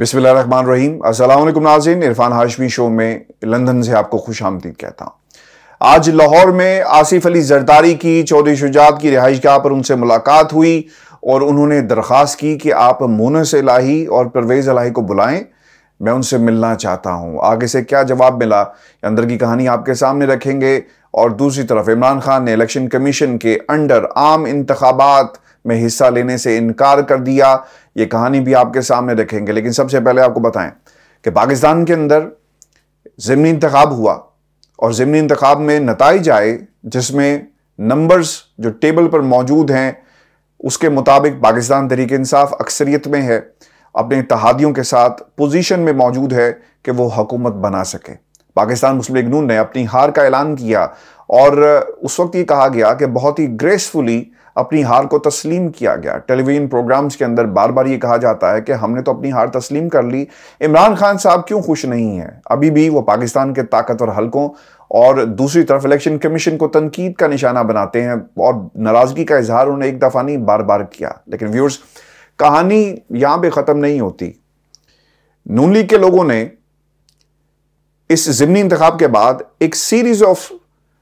बिस्मिल रहीम असलम नाजिन इरफान हाशमी शो में लंदन से आपको खुश आमदीद कहता हूँ आज लाहौर में आसिफ अली जरदारी की चौधरी शुजात की रिहाइश गाह पर उनसे मुलाकात हुई और उन्होंने दरख्वास्त की कि आप मोनस इलाही और परवेज़ इलाही को बुलाएं मैं उनसे मिलना चाहता हूँ आगे से क्या जवाब मिला अंदर की कहानी आपके सामने रखेंगे और दूसरी तरफ इमरान खान ने इलेक्शन कमीशन के अंडर आम इंतबात में हिस्सा लेने से इनकार कर दिया ये कहानी भी आपके सामने रखेंगे लेकिन सबसे पहले आपको बताएं कि पाकिस्तान के अंदर ज़मनी इंतखब हुआ और ज़मनी इंतखब में नतज आए जिसमें नंबर्स जो टेबल पर मौजूद हैं उसके मुताबिक पाकिस्तान तरीके इंसाफ अक्सरियत में है अपने इतिहादियों के साथ पोजीशन में मौजूद है कि वो हुकूमत बना सके पाकिस्तान मुस्लिम लीग नून ने अपनी हार का ऐलान किया और उस वक्त ये कहा गया कि बहुत ही ग्रेसफुली अपनी हार को तस्लीम किया गया टेलीविज़न प्रोग्राम्स के अंदर बार बार ये कहा जाता है कि हमने तो अपनी हार तस्लीम कर ली इमरान खान साहब क्यों खुश नहीं है अभी भी वो पाकिस्तान के ताकतवर हलकों और दूसरी तरफ इलेक्शन कमीशन को तनकीद का निशाना बनाते हैं और नाराज़गी का इजहार उन्होंने एक दफ़ा नहीं बार बार किया लेकिन व्यूर्स कहानी यहाँ पर ख़त्म नहीं होती नून लीग के लोगों ने इस ज़मनी इंतखब के बाद एक सीरीज़ ऑफ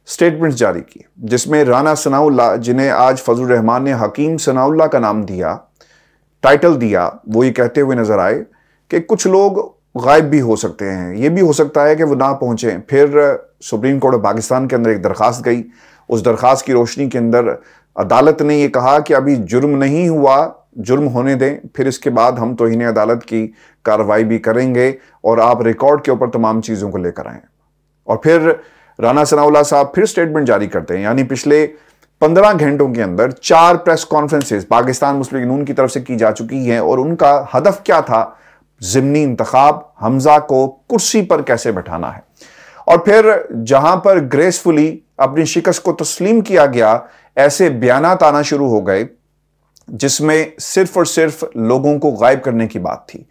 स्टेटमेंट्स जारी किए जिसमें राना सनाउल्ला जिन्हें आज फजल रहमान ने हकीम सनाउल्ला का नाम दिया टाइटल दिया वो ये कहते हुए नज़र आए कि कुछ लोग गायब भी हो सकते हैं ये भी हो सकता है कि वो ना पहुंचे फिर सुप्रीम कोर्ट ऑफ पाकिस्तान के अंदर एक दरख्वास्त गई उस दरख्वास्त की रोशनी के अंदर अदालत ने यह कहा कि अभी जुर्म नहीं हुआ जुर्म होने दें फिर इसके बाद हम तो इन्हें अदालत की कार्रवाई भी करेंगे और आप रिकॉर्ड के ऊपर तमाम चीज़ों को लेकर आएँ और फिर राना सनाउल्ला साहब फिर स्टेटमेंट जारी करते हैं यानी पिछले पंद्रह घंटों के अंदर चार प्रेस कॉन्फ्रेंसेज पाकिस्तान मुस्लिम यूनून की तरफ से की जा चुकी हैं और उनका हदफ क्या था जिमनी इंतखब हमजा को कुर्सी पर कैसे बैठाना है और फिर जहां पर ग्रेसफुली अपनी शिकस्त को तस्लीम किया गया ऐसे बयान आना शुरू हो गए जिसमें सिर्फ और सिर्फ लोगों को गायब करने की बात थी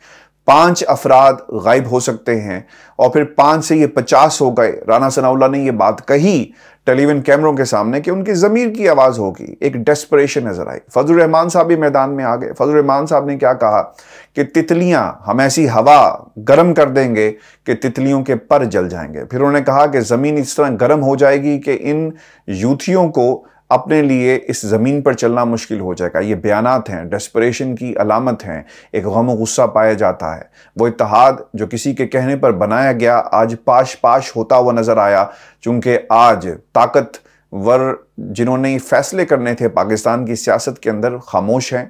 पांच अफराद गायब हो सकते हैं और फिर पांच से ये पचास हो गए राना सनाउल्ला ने ये बात कही टेलीविजन कैमरों के सामने कि उनकी ज़मीर की आवाज़ होगी एक डेस्परेशन नज़र आई फजल रहमान साहब भी मैदान में आ गए फजल रहमान साहब ने क्या कहा कि तितलियां हम ऐसी हवा गर्म कर देंगे कि तितलियों के पर जल जाएंगे फिर उन्होंने कहा कि ज़मीन इस तरह गर्म हो जाएगी कि इन यूथियों को अपने लिए इस ज़मीन पर चलना मुश्किल हो जाएगा ये बयान हैं डेस्परेशन की अलामत हैं एक गम गुस्सा पाया जाता है वो इतिहाद जो किसी के कहने पर बनाया गया आज पाश पाश होता हुआ नज़र आया चूँकि आज ताकत वर जिन्होंने फैसले करने थे पाकिस्तान की सियासत के अंदर खामोश हैं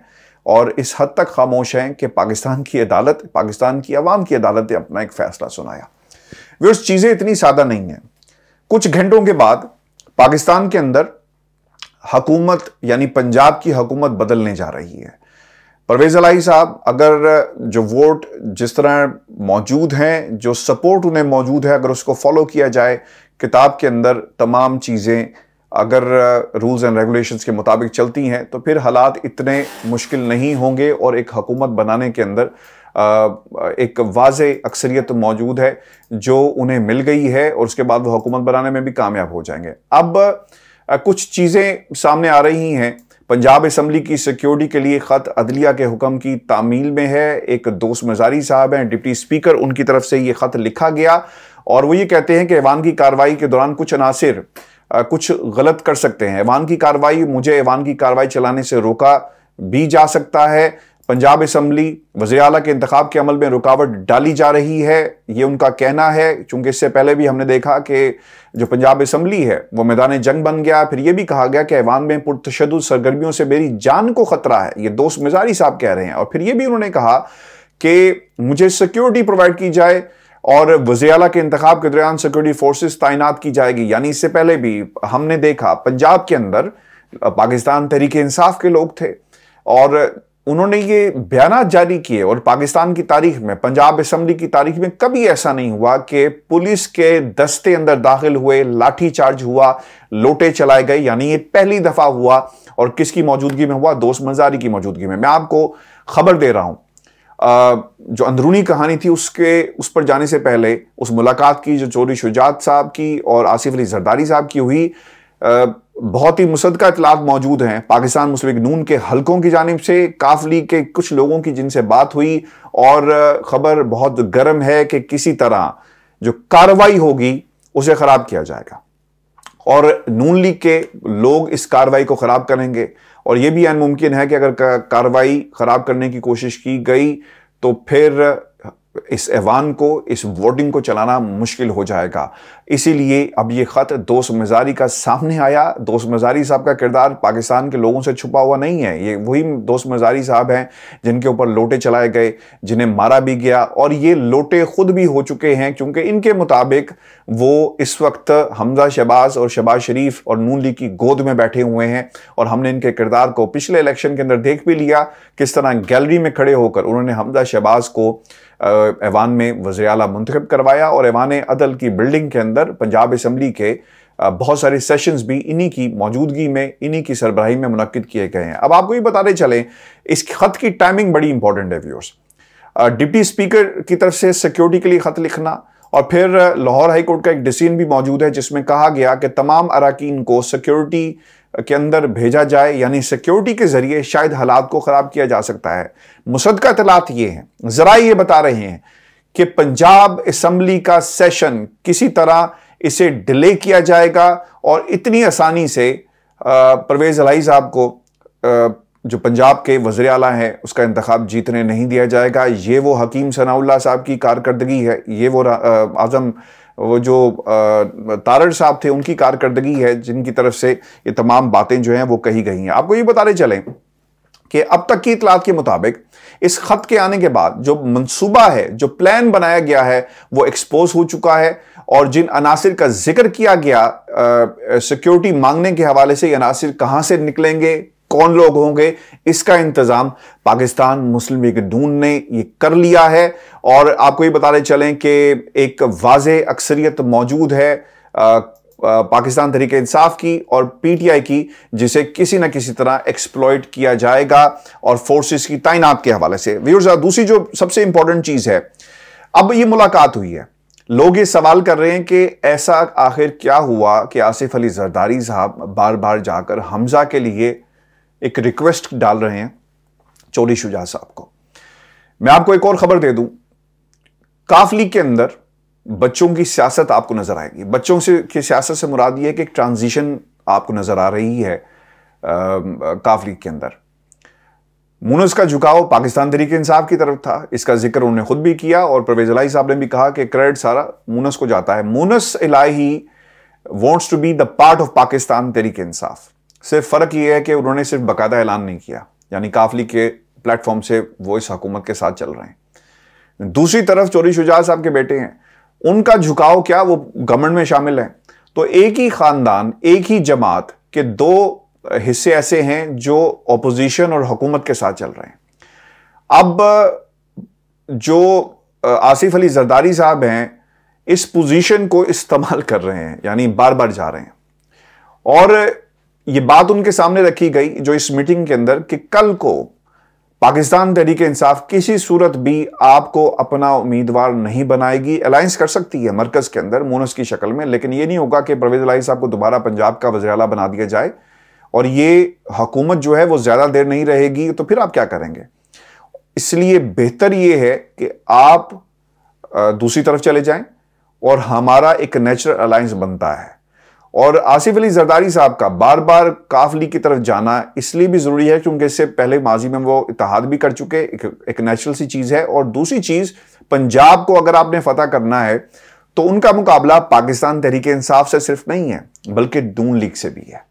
और इस हद तक खामोश हैं कि पाकिस्तान की अदालत पाकिस्तान की आवाम की अदालत ने अपना एक फैसला सुनाया वे उस चीज़ें इतनी सादा नहीं हैं कुछ घंटों के बाद पाकिस्तान के अंदर हकूमत यानी पंजाब की हकूमत बदलने जा रही है परवेज अलाई साहब अगर जो वोट जिस तरह मौजूद हैं जो सपोर्ट उन्हें मौजूद है अगर उसको फॉलो किया जाए किताब के अंदर तमाम चीज़ें अगर रूल्स एंड रेगुलेशंस के मुताबिक चलती हैं तो फिर हालात इतने मुश्किल नहीं होंगे और एक हकूमत बनाने के अंदर एक वाज अक्सरियत मौजूद है जो उन्हें मिल गई है और उसके बाद वो हकूमत बनाने में भी कामयाब हो जाएंगे अब कुछ चीज़ें सामने आ रही हैं पंजाब असम्बली की सिक्योरिटी के लिए ख़त अदलिया के हुक्म की तामील में है एक दोस्त मजारी साहब हैं डिप्टी स्पीकर उनकी तरफ से ये ख़त लिखा गया और वो ये कहते हैं कि ऐवान की कार्रवाई के दौरान कुछ अनासर कुछ गलत कर सकते हैं ऐवान की कार्रवाई मुझे ऐवान की कार्रवाई चलाने से रोका भी जा सकता है पंजाब असम्बली वजी अला के इंतब के अमल में रुकावट डाली जा रही है ये उनका कहना है चूंकि इससे पहले भी हमने देखा कि जो पंजाब असम्बली है वो मैदान जंग बन गया फिर ये भी कहा गया कि ऐवान में पुरतशद सरगर्मियों से मेरी जान को ख़तरा है ये दोस्त मिजारी साहब कह रहे हैं और फिर ये भी उन्होंने कहा कि मुझे सिक्योरिटी प्रोवाइड की जाए और वजी अला के इंतब के दौरान सिक्योरिटी फोर्सेस तैनात की जाएगी यानी इससे पहले भी हमने देखा पंजाब के अंदर पाकिस्तान तहरीक इंसाफ के लोग थे और उन्होंने ये बयान जारी किए और पाकिस्तान की तारीख में पंजाब असम्बली की तारीख में कभी ऐसा नहीं हुआ कि पुलिस के दस्ते अंदर दाखिल हुए लाठीचार्ज हुआ लोटे चलाए गए यानी ये पहली दफ़ा हुआ और किसकी मौजूदगी में हुआ दोस्त मंजारी की मौजूदगी में मैं आपको खबर दे रहा हूं जो अंदरूनी कहानी थी उसके उस पर जाने से पहले उस मुलाकात की जो चोरी शुजात साहब की और आसिफ अली जरदारी साहब की हुई बहुत ही मुसदका इतलात मौजूद हैं पाकिस्तान मुस्लिम नून के हलकों की जानब से काफ लीग के कुछ लोगों की जिनसे बात हुई और खबर बहुत गर्म है कि किसी तरह जो कार्रवाई होगी उसे ख़राब किया जाएगा और नून लीग के लोग इस कार्रवाई को ख़राब करेंगे और यह भी अनमुमकिन है कि अगर कार्रवाई ख़राब करने की कोशिश की गई तो फिर इस ऐवान को इस वोटिंग को चलाना मुश्किल हो जाएगा इसीलिए अब ये ख़त दोस्त मजारी का सामने आया दोस्त मजारी साहब का किरदार पाकिस्तान के लोगों से छुपा हुआ नहीं है ये वही दोस्त मजारी साहब हैं जिनके ऊपर लोटे चलाए गए जिन्हें मारा भी गया और ये लोटे खुद भी हो चुके हैं क्योंकि इनके मुताबिक वो इस वक्त हमजा शहबाज और शहबाज शरीफ और नून लीग की गोद में बैठे हुए हैं और हमने इनके किरदार को पिछले इलेक्शन के अंदर देख भी लिया किस तरह गैलरी में खड़े होकर उन्होंने हमजा शहबाज को ऐवान में वजी अला मंतखब करवाया और ऐवान अदल की बिल्डिंग के अंदर पंजाब इसम्बली के बहुत सारे सेशंस भी इन्हीं की मौजूदगी में इन्हीं की सरबराही में मुनद किए गए हैं अब आपको ये बताते चलें इस ख़त की टाइमिंग बड़ी इंपॉर्टेंट है व्यूर्स डिप्टी स्पीकर की तरफ से सिक्योरिटी के लिए ख़त लिखना और फिर लाहौर हाई कोर्ट का एक डिसीजन भी मौजूद है जिसमें कहा गया कि तमाम अरकान को सिक्योरिटी के अंदर भेजा जाए यानी सिक्योरिटी के ज़रिए शायद हालात को ख़राब किया जा सकता है मुसद का तलात ये है ज़रा ये बता रहे हैं कि पंजाब असम्बली का सेशन किसी तरह इसे डिले किया जाएगा और इतनी आसानी से परवेज़ अलाई साहब को जो पंजाब के वजर अला हैं उसका इंतखब जीतने नहीं दिया जाएगा ये वो हकीम सनाउल्ला साहब की कारकर्दगी है ये वो आज़म वो जो तारड़ साहब थे उनकी कारकर्दगी है जिनकी तरफ से ये तमाम बातें जो हैं वो कही गई हैं आपको ये बताने चलें कि अब तक की इतलात के मुताबिक इस खत के आने के बाद जो मंसूबा है जो प्लान बनाया गया है वो एक्सपोज हो चुका है और जिन अनासर का जिक्र किया गया सिक्योरिटी मांगने के हवाले से ये अनासर कहाँ से निकलेंगे कौन लोग होंगे इसका इंतजाम पाकिस्तान मुस्लिम लीग नून ने ये कर लिया है और आपको ये बताने चलें कि एक वाज अक्सरियत मौजूद है पाकिस्तान तरीके इंसाफ की और पीटीआई की जिसे किसी ना किसी तरह एक्सप्लॉयट किया जाएगा और फोर्सेस की तैनात के हवाले से व्यूर्स दूसरी जो सबसे इंपॉर्टेंट चीज है अब ये मुलाकात हुई है लोग ये सवाल कर रहे हैं कि ऐसा आखिर क्या हुआ कि आसिफ अली जरदारी साहब बार बार जाकर हमजा के लिए एक रिक्वेस्ट डाल रहे हैं चौधरी शुजा साहब को मैं आपको एक और खबर दे दूं काफ लीग के अंदर बच्चों की सियासत आपको नजर आएगी बच्चों से की सियासत से मुराद ये है कि एक ट्रांजिशन आपको नजर आ रही है काफ लीग के अंदर मूनस का झुकाव पाकिस्तान तरीके इंसाफ की तरफ था इसका जिक्र उन्होंने खुद भी किया और परवेज अलाई साहब ने भी कहा कि क्रेडिट सारा मूनस को जाता है Moonis Elahi wants to be the part of Pakistan तरीके इंसाफ सिर्फ फ़र्क ये है कि उन्होंने सिर्फ बाकायदा ऐलान नहीं किया यानी काफली के प्लेटफॉर्म से वो इस हकूमत के साथ चल रहे हैं दूसरी तरफ चोरी शुजा साहब के बेटे हैं उनका झुकाव क्या वो गवर्नमेंट में शामिल है तो एक ही ख़ानदान एक ही जमात के दो हिस्से ऐसे हैं जो अपोजिशन और हुकूमत के साथ चल रहे हैं अब जो आसिफ अली जरदारी साहब हैं इस पोजीशन को इस्तेमाल कर रहे हैं यानी बार बार जा रहे हैं और ये बात उनके सामने रखी गई जो इस मीटिंग के अंदर कि कल को पाकिस्तान तहरीक इंसाफ किसी सूरत भी आपको अपना उम्मीदवार नहीं बनाएगी अलायंस कर सकती है मरकज के अंदर मोनस की शक्ल में लेकिन ये नहीं होगा कि परवेज लाई साहब को दोबारा पंजाब का वजराला बना दिया जाए और ये हकूमत जो है वो ज़्यादा देर नहीं रहेगी तो फिर आप क्या करेंगे इसलिए बेहतर ये है कि आप दूसरी तरफ चले जाएं और हमारा एक नेचुरल अलायंस बनता है और आसिफ अली जरदारी साहब का बार बार काफ लीग की तरफ जाना इसलिए भी ज़रूरी है क्योंकि इससे पहले माजी में वो इतिहाद भी कर चुके एक, एक नेचुरल सी चीज़ है और दूसरी चीज़ पंजाब को अगर आपने फतह करना है तो उनका मुकाबला पाकिस्तान तहरीक इंसाफ से सिर्फ नहीं है बल्कि दून लीग से भी है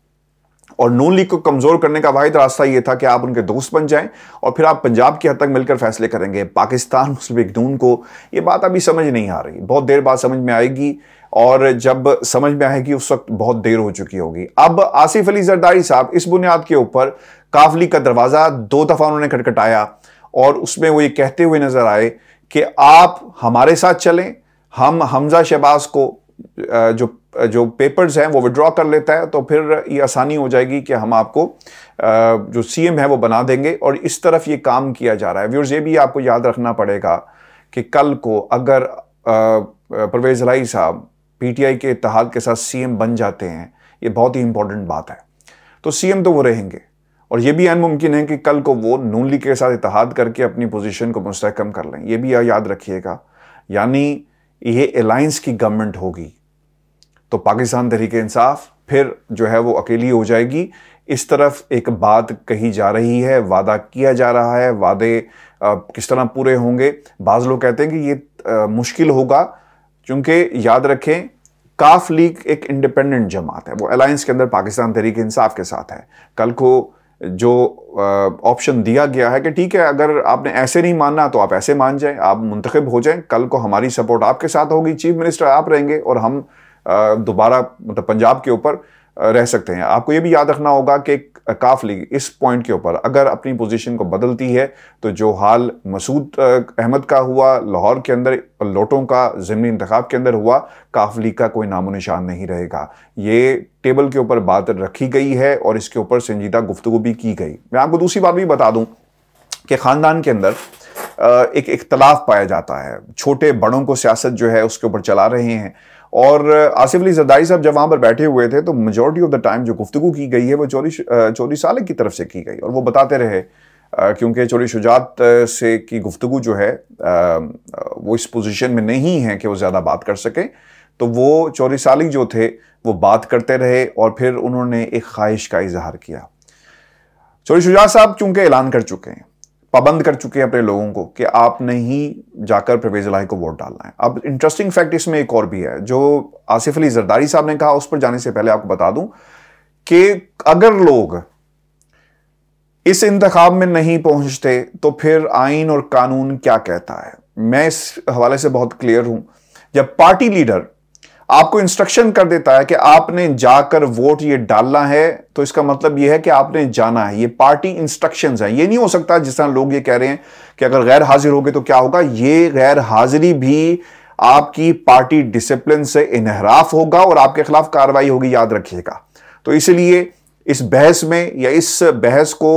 और नून लीग को कमजोर करने का वाद रास्ता यह था कि आप उनके दोस्त बन जाएं और फिर आप पंजाब की हद तक मिलकर फैसले करेंगे पाकिस्तान मुस्लिम दून को यह बात अभी समझ नहीं आ रही बहुत देर बाद समझ में आएगी और जब समझ में आएगी उस वक्त बहुत देर हो चुकी होगी अब आसिफ अली जरदारी साहब इस बुनियाद के ऊपर काफली का दरवाज़ा दो दफ़ा उन्होंने खटखटाया और उसमें वो ये कहते हुए नज़र आए कि आप हमारे साथ चलें हम हमजा शहबाज को जो जो पेपर्स हैं वो विड्रॉ कर लेता है तो फिर ये आसानी हो जाएगी कि हम आपको जो सीएम है वो बना देंगे और इस तरफ ये काम किया जा रहा है व्यूर्स ये भी आपको याद रखना पड़ेगा कि कल को अगर परवेज़ राई साहब पीटीआई के इतिहाद के साथ सीएम बन जाते हैं ये बहुत ही इंपॉर्टेंट बात है तो सीएम तो वो रहेंगे और ये भी अनमुमकिन है कि कल को वो नून लीग के साथ इतिहाद करके अपनी पोजीशन को मुस्तकम कर लें ये भी याद रखिएगा यानी ये अलायंस की गवर्नमेंट होगी तो पाकिस्तान तरीके इंसाफ फिर जो है वो अकेली हो जाएगी इस तरफ एक बात कही जा रही है वादा किया जा रहा है वादे किस तरह पूरे होंगे बाज़ लोग कहते हैं कि ये मुश्किल होगा क्योंकि याद रखें काफ लीग एक इंडिपेंडेंट जमात है वो अलायंस के अंदर पाकिस्तान तहरीक इंसाफ के साथ है कल को जो ऑप्शन दिया गया है कि ठीक है अगर आपने ऐसे नहीं मानना तो आप ऐसे मान जाएं आप मुंतखब हो जाएं कल को हमारी सपोर्ट आपके साथ होगी चीफ मिनिस्टर आप रहेंगे और हम दोबारा मतलब पंजाब के ऊपर रह सकते हैं आपको ये भी याद रखना होगा कि एक काफ लीग इस पॉइंट के ऊपर अगर अपनी पोजीशन को बदलती है तो जो हाल मसूद अहमद का हुआ लाहौर के अंदर लोटों का ज़मनी इंतखा के अंदर हुआ काफ लीग का कोई नामो निशान नहीं रहेगा ये टेबल के ऊपर बात रखी गई है और इसके ऊपर संजीदा गुफ्तु भी की गई मैं आपको दूसरी बात भी बता दूँ कि ख़ानदान के अंदर एक इख्तलाफ पाया जाता है छोटे बड़ों को सियासत जो है उसके ऊपर चला रहे हैं और आसिफ अली जदाई साहब जब वहाँ पर बैठे हुए थे तो मेजोरिटी ऑफ द टाइम जो गुफ्तु की गई है वो चोरी चोरी साले की तरफ से की गई और वो बताते रहे क्योंकि चोरी शुजात से की गुफ्तु जो है वो इस पोजीशन में नहीं है कि वो ज़्यादा बात कर सकें तो वो चोरी सालिक जो थे वो बात करते रहे और फिर उन्होंने एक ख्वाहिश का इजहार किया चोरी शुजात साहब चूँकि ऐलान कर चुके हैं पाबंद कर चुके हैं अपने लोगों को कि आप नहीं जाकर परवेज इलाही को वोट डालना है अब इंटरेस्टिंग फैक्ट इसमें एक और भी है जो आसिफ अली जरदारी साहब ने कहा उस पर जाने से पहले आपको बता दूं कि अगर लोग इस इंतखाब में नहीं पहुंचते तो फिर आइन और कानून क्या कहता है मैं इस हवाले से बहुत क्लियर हूं जब पार्टी लीडर आपको इंस्ट्रक्शन कर देता है कि आपने जाकर वोट ये डालना है तो इसका मतलब यह है कि आपने जाना है ये पार्टी इंस्ट्रक्शन है ये नहीं हो सकता जिस तरह लोग ये कह रहे हैं कि अगर गैर हाजिर हो गए तो क्या होगा ये गैर हाजिरी भी आपकी पार्टी डिसिप्लिन से इनहराफ होगा और आपके खिलाफ कार्रवाई होगी याद रखिएगा तो इसलिए इस बहस में या इस बहस को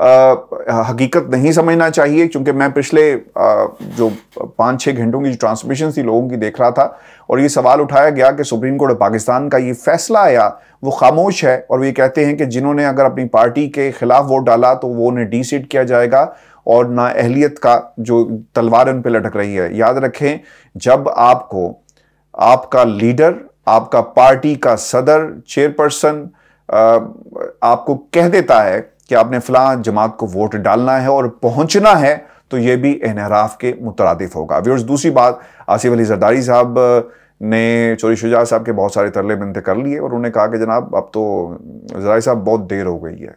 हकीकत नहीं समझना चाहिए क्योंकि मैं पिछले आ, जो पाँच छः घंटों की जो ट्रांसमिशन थी लोगों की देख रहा था और ये सवाल उठाया गया कि सुप्रीम कोर्ट ऑफ पाकिस्तान का ये फैसला आया वो खामोश है और वो ये कहते हैं कि जिन्होंने अगर अपनी पार्टी के ख़िलाफ़ वोट डाला तो वो उन्हें डी किया जाएगा और ना अहलियत का जो तलवार उन पर लटक रही है याद रखें जब आपको आपका लीडर आपका पार्टी का सदर चेयरपर्सन आपको कह देता है कि आपने फ़लाँ जमात को वोट डालना है और पहुंचना है तो यह भी इनहराफ के मुतरद होगा व्यवर्स दूसरी बात आसिफ अली जरदारी साहब ने चोरी शुजा साहब के बहुत सारे तरले मिनते कर लिए और उन्होंने कहा कि जनाब अब तो जरदारी साहब बहुत देर हो गई है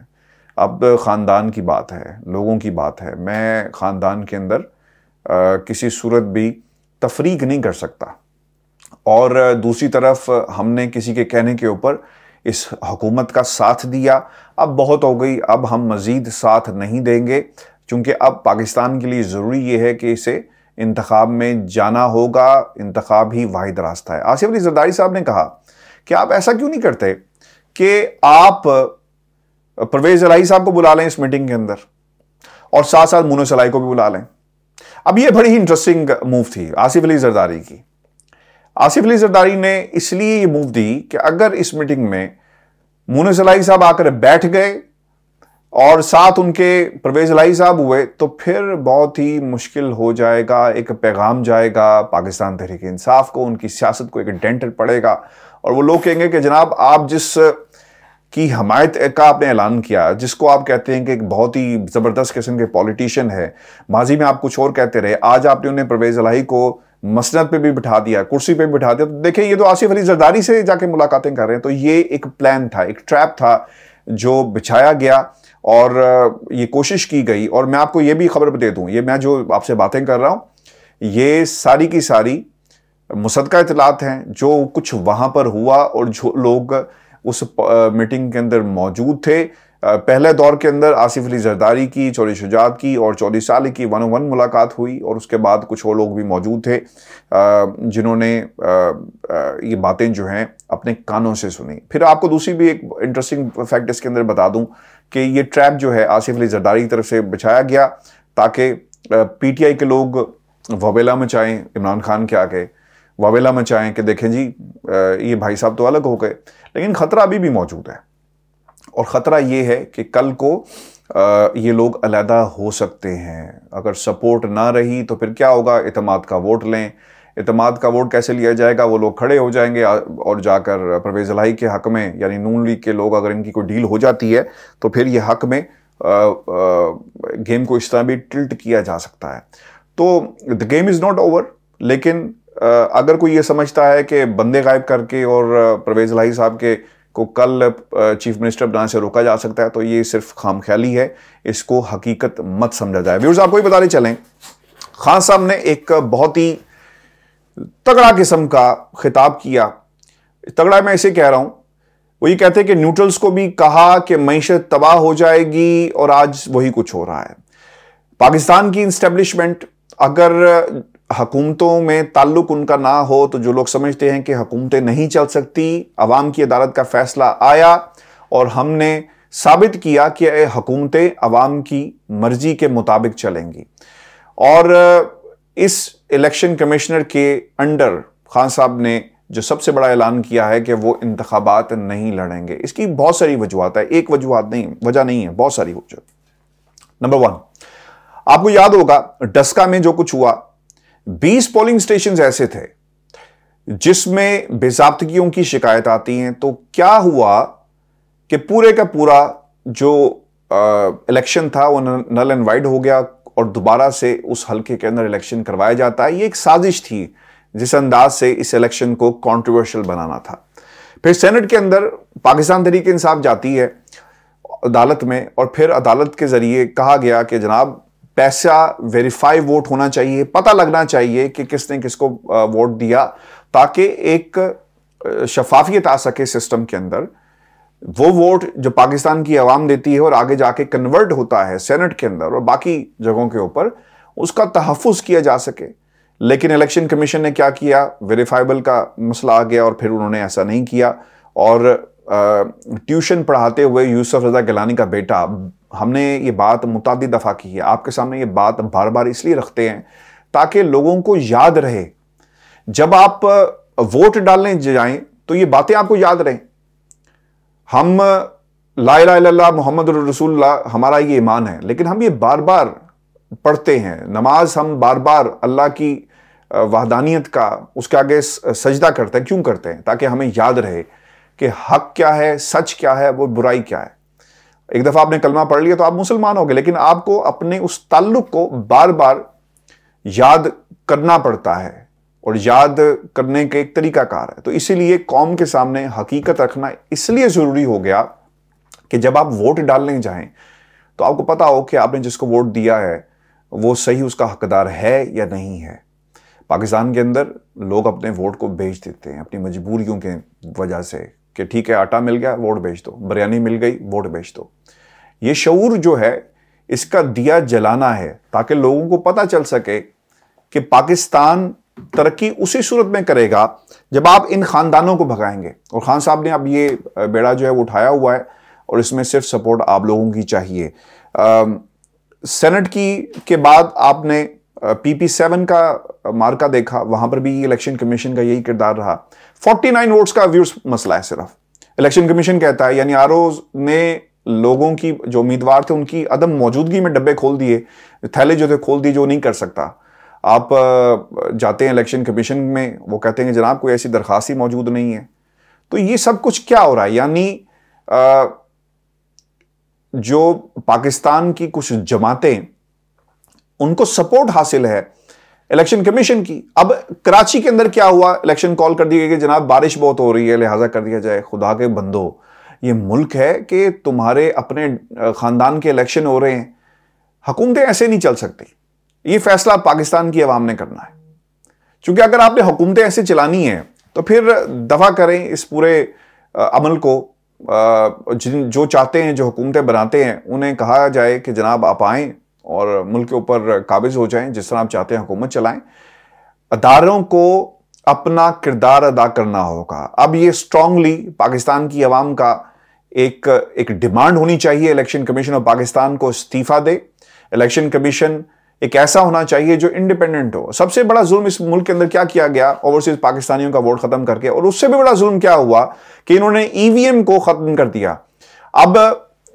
अब ख़ानदान की बात है लोगों की बात है मैं ख़ानदान के अंदर आ, किसी सूरत भी तफरीक नहीं कर सकता और दूसरी तरफ हमने किसी के कहने के ऊपर इस हुकूमत का साथ दिया अब बहुत हो गई अब हम मज़ीद साथ नहीं देंगे चूँकि अब पाकिस्तान के लिए ज़रूरी ये है कि इसे इंतखब में जाना होगा इंतखब ही वाद रास्ता है आसिफ अली जरदारी साहब ने कहा कि आप ऐसा क्यों नहीं करते कि आप परवेज़ अलाई साहब को बुला लें इस मीटिंग के अंदर और साथ साथ मुनस सलाई को भी बुला लें अब ये बड़ी ही इंटरेस्टिंग मूव थी आसिफ अली जरदारी की आसिफ अली जरदारी ने इसलिए ये मूव दी कि अगर इस मीटिंग में मुनस अलाई साहब आकर बैठ गए और साथ उनके परवेज अलाई साहब हुए तो फिर बहुत ही मुश्किल हो जाएगा एक पैगाम जाएगा पाकिस्तान तहरीक इंसाफ को उनकी सियासत को एक डेंट पड़ेगा और वो लोग कहेंगे कि जनाब आप जिस की हमायत का आपने ऐलान किया जिसको आप कहते हैं कि एक बहुत ही ज़बरदस्त किस्म के पॉलिटिशियन है माजी में आप कुछ और कहते रहे आज आपने उन्हें परवेज़ अलाई को मसनत पे भी बिठा दिया कुर्सी पे भी बिठा दिया तो देखिए ये तो आसिफ अली जरदारी से जाके मुलाकातें कर रहे हैं तो ये एक प्लान था एक ट्रैप था जो बिछाया गया और ये कोशिश की गई और मैं आपको ये भी खबर दे दूँ ये मैं जो आपसे बातें कर रहा हूँ ये सारी की सारी मुसदका इतलात हैं जो कुछ वहाँ पर हुआ और जो लोग उस मीटिंग के अंदर मौजूद थे पहले दौर के अंदर आसिफ अली जरदारी की चौरी शुजात की और चौधरी साल की वन वन मुलाकात हुई और उसके बाद कुछ और लोग भी मौजूद थे जिन्होंने ये बातें जो हैं अपने कानों से सुनी फिर आपको दूसरी भी एक इंटरेस्टिंग फैक्ट इसके अंदर बता दूं कि ये ट्रैप जो है आसिफ अली जरदारी की तरफ से बिछाया गया ताकि पी के लोग वबेला मचाएँ इमरान खान के आगे वबेला मचाएँ कि देखें जी ये भाई साहब तो अलग हो गए लेकिन ख़तरा अभी भी मौजूद है और ख़तरा ये है कि कल को आ, ये लोग अलहदा हो सकते हैं अगर सपोर्ट ना रही तो फिर क्या होगा अतमाद का वोट लें अतमाद का वोट कैसे लिया जाएगा वो लोग खड़े हो जाएंगे और जाकर परवेज़ लाई के हक़ में यानी नून लीग के लोग अगर इनकी कोई डील हो जाती है तो फिर ये हक़ में आ, आ, गेम को इस तरह भी टिल्ट किया जा सकता है तो the game is not over लेकिन अगर कोई ये समझता है कि बंदे गायब करके और परवेज़ लाही साहब के को कल चीफ मिनिस्टर बनाने से रोका जा सकता है तो ये सिर्फ खाम ख्याली है इसको हकीकत मत समझा जाए व्यूर्स आपको ही बताने चलें खान साहब ने एक बहुत ही तगड़ा किस्म का खिताब किया तगड़ा मैं इसे कह रहा हूं वो ये कहते हैं कि न्यूट्रल्स को भी कहा कि मीशत तबाह हो जाएगी और आज वही कुछ हो रहा है पाकिस्तान की इंस्टेब्लिशमेंट अगर हकूमतों में ताल्लुक उनका ना हो तो जो लोग समझते हैं कि हकूमतें नहीं चल सकती अवाम की अदालत का फैसला आया और हमने साबित किया कि हकूमतें अवाम की मर्जी के मुताबिक चलेंगी और इस इलेक्शन कमिश्नर के अंडर खान साहब ने जो सबसे बड़ा ऐलान किया है कि वो इंतबात नहीं लड़ेंगे इसकी बहुत सारी वजूहत है एक वजूहत नहीं वजह नहीं है बहुत सारी वजह नंबर वन आपको याद होगा डस्का में जो कुछ हुआ 20 पोलिंग स्टेशन ऐसे थे जिसमें बेजाबतगियों की शिकायत आती हैं तो क्या हुआ कि पूरे का पूरा जो इलेक्शन था वो नल एंड वाइड हो गया और दोबारा से उस हलके के अंदर इलेक्शन करवाया जाता है ये एक साजिश थी जिस अंदाज से इस इलेक्शन को कंट्रोवर्शियल बनाना था फिर सेनेट के अंदर पाकिस्तान तरीके इंसाफ जाती है अदालत में और फिर अदालत के ज़रिए कहा गया कि जनाब पैसा वेरीफाई वोट होना चाहिए पता लगना चाहिए कि किसने किसको वोट दिया ताकि एक शफाफियत आ सके सिस्टम के अंदर वो वोट जो पाकिस्तान की आवाम देती है और आगे जाके कन्वर्ट होता है सेनेट के अंदर और बाकी जगहों के ऊपर उसका तहफ़ किया जा सके लेकिन इलेक्शन कमीशन ने क्या किया वेरीफाइबल का मसला आ गया और फिर उन्होंने ऐसा नहीं किया और ट्यूशन पढ़ाते हुए यूसुफ रजा गिलानी का बेटा हमने ये बात मुतद दफ़ा की है आपके सामने ये बात बार बार इसलिए रखते हैं ताकि लोगों को याद रहे जब आप वोट डालने जाएं तो ये बातें आपको याद रहें हम ला ला मोहम्मद रसुल्ला हमारा ये ईमान है लेकिन हम ये बार बार पढ़ते हैं नमाज हम बार बार अल्लाह की वाहदानियत का उसके आगे सजदा करते हैं क्यों करते हैं ताकि हमें याद रहे कि हक क्या है सच क्या है वो बुराई क्या है एक दफा आपने कलमा पढ़ लिया तो आप मुसलमान हो गए लेकिन आपको अपने उस ताल्लुक को बार बार याद करना पड़ता है और याद करने का एक तरीकाकार है तो इसीलिए कौम के सामने हकीकत रखना इसलिए ज़रूरी हो गया कि जब आप वोट डालने जाएं तो आपको पता हो कि आपने जिसको वोट दिया है वो सही उसका हकदार है या नहीं है पाकिस्तान के अंदर लोग अपने वोट को बेच देते हैं अपनी मजबूरियों के वजह से कि ठीक है आटा मिल गया वोट भेज दो बिरयानी मिल गई वोट भेज दो ये शूर जो है इसका दिया जलाना है ताकि लोगों को पता चल सके कि पाकिस्तान तरक्की उसी सूरत में करेगा जब आप इन ख़ानदानों को भगाएंगे और ख़ान साहब ने अब ये बेड़ा जो है वो उठाया हुआ है और इसमें सिर्फ सपोर्ट आप लोगों की चाहिए आ, सेनेट की के बाद आपने पीपी सेवन का मार्का देखा वहां पर भी इलेक्शन कमीशन का यही किरदार रहा 49 वोट्स का व्यूर्स मसला है सिर्फ इलेक्शन कमीशन कहता है यानी आर ने लोगों की जो उम्मीदवार थे उनकी अदम मौजूदगी में डब्बे खोल दिए थैले जो थे खोल दिए जो नहीं कर सकता आप जाते हैं इलेक्शन कमीशन में वो कहते हैं जनाब कोई ऐसी दरखास्त ही मौजूद नहीं है तो ये सब कुछ क्या हो रहा है यानी जो पाकिस्तान की कुछ जमातें उनको सपोर्ट हासिल है इलेक्शन कमीशन की अब कराची के अंदर क्या हुआ इलेक्शन कॉल कर गई कि जनाब बारिश बहुत हो रही है लिहाजा कर दिया जाए खुदा के बंदो ये मुल्क है कि तुम्हारे अपने ख़ानदान के इलेक्शन हो रहे हैं हुकूमतें ऐसे नहीं चल सकती ये फैसला पाकिस्तान की आवाम ने करना है क्योंकि अगर आपने हुकूमतें ऐसे चलानी है तो फिर दफा करें इस पूरे अमल को जो चाहते हैं जो हुकूमतें बनाते हैं उन्हें कहा जाए कि जनाब आप आएँ और मुल्क के ऊपर काबिज हो जाएं जिस तरह आप चाहते हैं हुकूमत चलाएं अदारों को अपना किरदार अदा करना होगा अब ये स्ट्रांगली पाकिस्तान की आवाम का एक एक डिमांड होनी चाहिए इलेक्शन कमीशन ऑफ पाकिस्तान को इस्तीफा दे इलेक्शन कमीशन एक ऐसा होना चाहिए जो इंडिपेंडेंट हो सबसे बड़ा जुल्म इस मुल्क के अंदर क्या किया गया ओवरसीज पाकिस्तानियों का वोट खत्म करके और उससे भी बड़ा जुल्म क्या हुआ कि इन्होंने ईवीएम e को खत्म कर दिया अब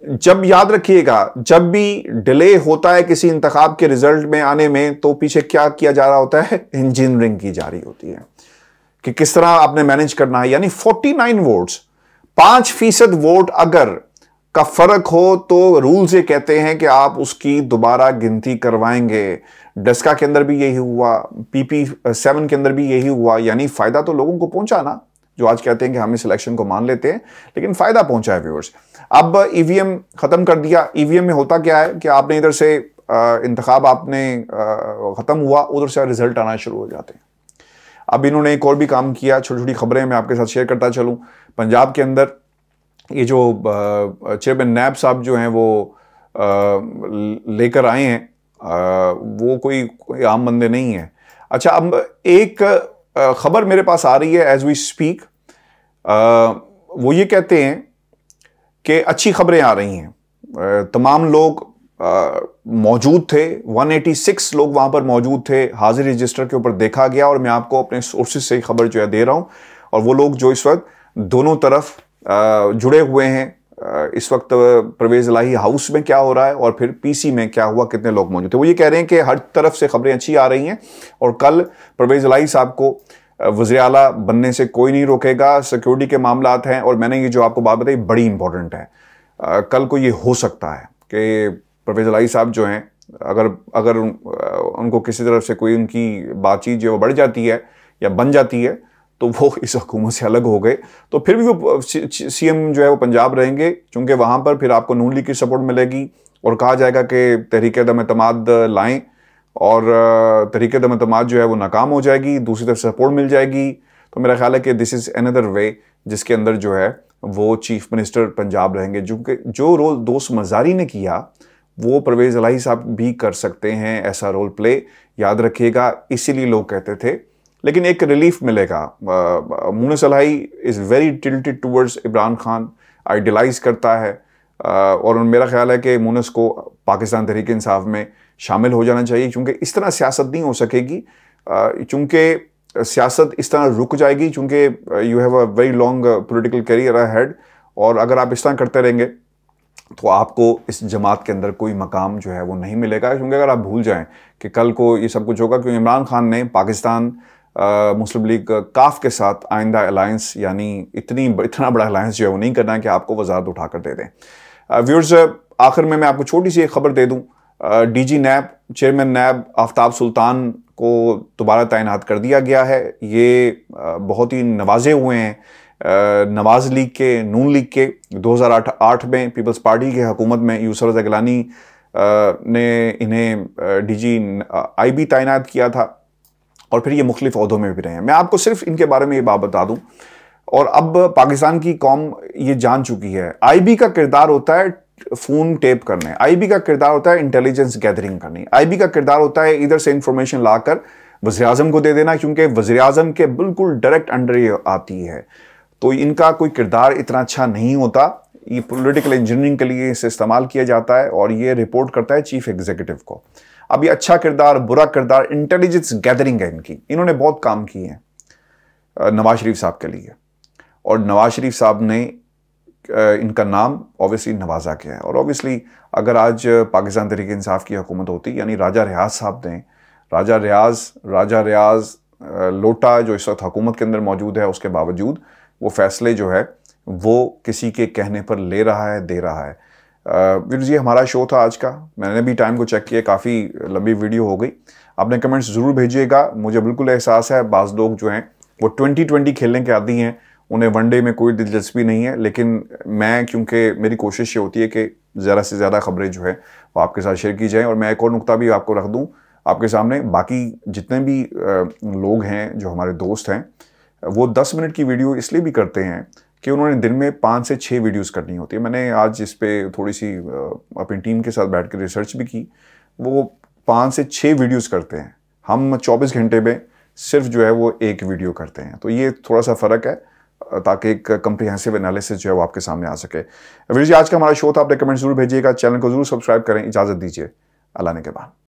जब याद रखिएगा जब भी डिले होता है किसी इंतखाब के रिजल्ट में आने में तो पीछे क्या किया जा रहा होता है इंजीनियरिंग की जा रही होती है कि किस तरह आपने मैनेज करना है यानी 49 वोट्स पांच फीसद वोट अगर का फर्क हो तो रूल से कहते हैं कि आप उसकी दोबारा गिनती करवाएंगे डस्का के अंदर भी यही हुआ पीपी सेवन के अंदर भी यही हुआ यानी फायदा तो लोगों को पहुंचाना जो आज कहते हैं कि हम इस इलेक्शन को मान लेते हैं लेकिन फायदा पहुंचा है व्यूअर्स अब ईवीएम e खत्म कर दिया ईवीएम e में होता क्या है कि आपने इधर से इंतखब आपने ख़त्म हुआ उधर से रिजल्ट आना शुरू हो जाते हैं अब इन्होंने एक और भी काम किया छोटी छोटी खबरें मैं आपके साथ शेयर करता चलूँ पंजाब के अंदर ये जो चेयरमैन नैब साहब जो हैं वो लेकर आए हैं वो कोई, कोई आम बंदे नहीं हैं अच्छा अब एक ख़बर मेरे पास आ रही है एज वी स्पीक वो ये कहते हैं कि अच्छी खबरें आ रही हैं तमाम लोग मौजूद थे 186 लोग वहाँ पर मौजूद थे हाजिर रजिस्टर के ऊपर देखा गया और मैं आपको अपने सोर्सेज से खबर जो है दे रहा हूँ और वो लोग जो इस वक्त दोनों तरफ जुड़े हुए हैं इस वक्त परवेज लाही हाउस में क्या हो रहा है और फिर पीसी में क्या हुआ कितने लोग मौजूद थे वो ये कह रहे हैं कि हर तरफ से खबरें अच्छी आ रही हैं और कल परवेज लाही साहब को वजी अला बनने से कोई नहीं रोकेगा सिक्योरिटी के मामला हैं और मैंने ये जो आपको बात बताई बड़ी इंपॉर्टेंट है कल को ये हो सकता है कि परवेज लाई साहब जो हैं अगर अगर उनको किसी तरफ से कोई उनकी बातचीत जो बढ़ जाती है या बन जाती है तो वो इस हुकूमत से अलग हो गए तो फिर भी वो सी एम जो है वो पंजाब रहेंगे चूँकि वहाँ पर फिर आपको नून लीग की सपोर्ट मिलेगी और कहा जाएगा कि तहरीक दम अतमाद लाएँ और तहरीक दम अतमाद जो है वो नाकाम हो जाएगी दूसरी तरफ सपोर्ट मिल जाएगी तो मेरा ख्याल है कि दिस इज़ अनदर वे जिसके अंदर जो है वो चीफ मिनिस्टर पंजाब रहेंगे जो कि जो रोल दोस्त मजारी ने किया वो परवेज़ अलाही साहब भी कर सकते हैं ऐसा रोल प्ले याद रखिएगा इसीलिए लोग कहते थे लेकिन एक रिलीफ मिलेगा Moonis Elahi is very tilted towards Imran Khan idealise करता है और मेरा ख्याल है कि मूनस को पाकिस्तान तहरीक इंसाफ में शामिल हो जाना चाहिए क्योंकि इस तरह सियासत नहीं हो सकेगी चूँकि सियासत इस तरह रुक जाएगी चूँकि you have a very long political career had और अगर आप इस तरह करते रहेंगे तो आपको इस जमात के अंदर कोई मकाम जो है वो नहीं मिलेगा क्योंकि अगर आप भूल जाएं कि कल को ये सब कुछ होगा क्योंकि इमरान खान ने पाकिस्तान मुस्लिम लीग काफ के साथ आइंदा अलायंस यानी इतनी इतना बड़ा अलायंस जो है वो नहीं करना है कि आपको वजारत उठाकर दे दें व्यूर्स आखिर में मैं आपको छोटी सी एक खबर दे दूँ D G NAB chairman NAB Aftab Sultan को दोबारा तैनात कर दिया गया है ये बहुत ही नवाजे हुए हैं नवाज लीग के नून लीग के 2008 में पीपल्स पार्टी के हकूमत में यूसर जगलानी ने इन्हें डीजी आईबी तैनात किया था और फिर ये मुख्तलिफ अहदों में भी रहे हैं मैं आपको सिर्फ इनके बारे में ये बात बता दूँ और अब पाकिस्तान की कौम ये जान चुकी है बी का किरदार होता है फोन टेप करने बी का किरदार होता है इंटेलिजेंस गैदरिंग करनी बी का किरदार होता है इधर से इंफॉर्मेशन लाकर वजी अजम को दे देना क्योंकि वजी अजम के बिल्कुल डायरेक्ट अंडर ये आती है तो इनका कोई किरदार इतना अच्छा नहीं होता ये पॉलिटिकल इंजीनियरिंग के लिए इसे इस्तेमाल किया जाता है और ये रिपोर्ट करता है चीफ एग्जीक्यूटिव को अब ये अच्छा किरदार बुरा किरदार इंटेलिजेंस गैदरिंग है इनकी इन्होंने बहुत काम किए हैं नवाज शरीफ साहब के लिए और नवाज शरीफ साहब ने इनका नाम ऑब्वियसली नवाजा किया है और ऑब्वियसली अगर आज पाकिस्तान तरीके इंसाफ की हुकूमत होती यानी राजा रियाज साहब ने राजा रियाज राजा रियाज लोटा जो इस वक्त हुकूमत के अंदर मौजूद है उसके बावजूद वो फैसले जो है वो किसी के कहने पर ले रहा है दे रहा है वीर जी हमारा शो था आज का मैंने भी टाइम को चेक किया काफ़ी लंबी वीडियो हो गई आपने कमेंट्स ज़रूर भेजिएगा मुझे बिल्कुल एहसास है बाज़ लोग जो हैं वो ट्वेंटी ट्वेंटी खेलने के आदि हैं उन्हें वनडे में कोई दिलचस्पी नहीं है लेकिन मैं क्योंकि मेरी कोशिश ये होती है कि ज़्यादा से ज़्यादा खबरें जो है वो आपके साथ शेयर की जाएँ और मैं एक और नुकता भी आपको रख दूँ आपके सामने बाकी जितने भी लोग हैं जो हमारे दोस्त हैं वो दस मिनट की वीडियो इसलिए भी करते हैं कि उन्होंने दिन में पाँच से छः वीडियोस करनी होती है मैंने आज इस पर थोड़ी सी अपनी टीम के साथ बैठ कर रिसर्च भी की वो पाँच से छः वीडियोस करते हैं हम चौबीस घंटे में सिर्फ जो है वो एक वीडियो करते हैं तो ये थोड़ा सा फ़र्क है ताकि एक कंप्रिहेंसिव एनालिसिस जो है वो आपके सामने आ सके वीर जी आज का हमारा शो था आपने कमेंट जरूर भेजिएगा चैनल को जरूर सब्सक्राइब करें इजाज़त दीजिए अल्लाह ने के बाद